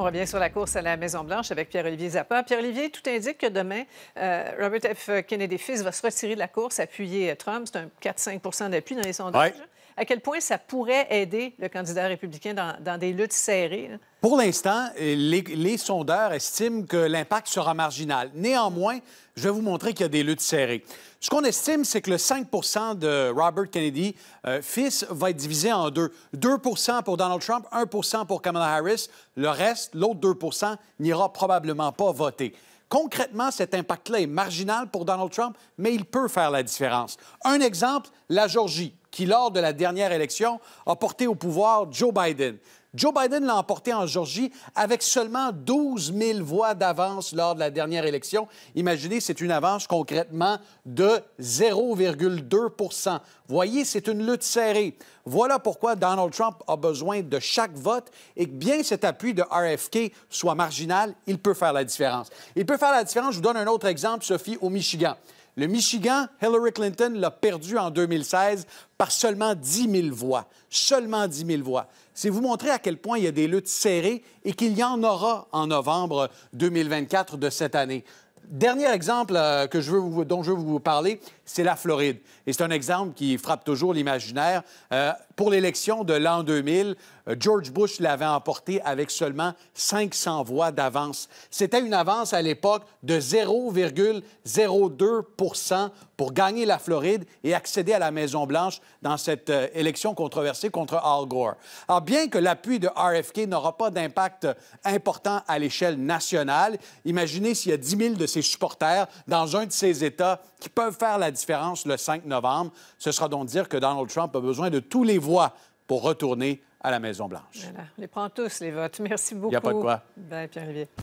On revient sur la course à la Maison-Blanche avec Pierre-Olivier Zappa. Pierre-Olivier, tout indique que demain, euh, Robert F. Kennedy fils va se retirer de la course, appuyer euh, Trump. C'est un 4-5 d'appui dans les sondages. Hein? à quel point ça pourrait aider le candidat républicain dans, des luttes serrées? Hein? Pour l'instant, les, les, sondeurs estiment que l'impact sera marginal. Néanmoins, je vais vous montrer qu'il y a des luttes serrées. Ce qu'on estime, c'est que le 5 de Robert Kennedy, euh, fils, va être divisé en deux. 2 pour Donald Trump, 1 pour Kamala Harris. Le reste, l'autre 2 n'ira probablement pas voter. Concrètement, cet impact-là est marginal pour Donald Trump, mais il peut faire la différence. Un exemple, la Georgie qui, lors de la dernière élection, a porté au pouvoir Joe Biden. Joe Biden l'a emporté en Georgie avec seulement 12 000 voix d'avance lors de la dernière élection. Imaginez, c'est une avance concrètement de 0,2 Voyez, c'est une lutte serrée. Voilà pourquoi Donald Trump a besoin de chaque vote et que bien cet appui de RFK soit marginal, il peut faire la différence. Il peut faire la différence. Je vous donne un autre exemple, Sophie, au Michigan. Le Michigan, Hillary Clinton l'a perdu en 2016 par seulement 10 000 voix. Seulement 10 000 voix. C'est vous montrer à quel point il y a des luttes serrées et qu'il y en aura en novembre 2024 de cette année. Dernier exemple euh, que je veux dont je veux vous parler, c'est la Floride. Et c'est un exemple qui frappe toujours l'imaginaire. Euh, pour l'élection de l'an 2000, euh, George Bush l'avait emporté avec seulement 500 voix d'avance. C'était une avance à l'époque de 0,02 pour gagner la Floride et accéder à la Maison-Blanche dans cette euh, élection controversée contre Al Gore. Alors, bien que l'appui de RFK n'aura pas d'impact important à l'échelle nationale, imaginez s'il y a 10 000 de ses supporters dans un de ces États qui peuvent faire la différence différence le 5 novembre. Ce sera donc dire que Donald Trump a besoin de tous les voix pour retourner à la Maison-Blanche. On les prend tous, les votes. Merci beaucoup. Il n'y a pas de quoi. Ben, Pierre-Olivier.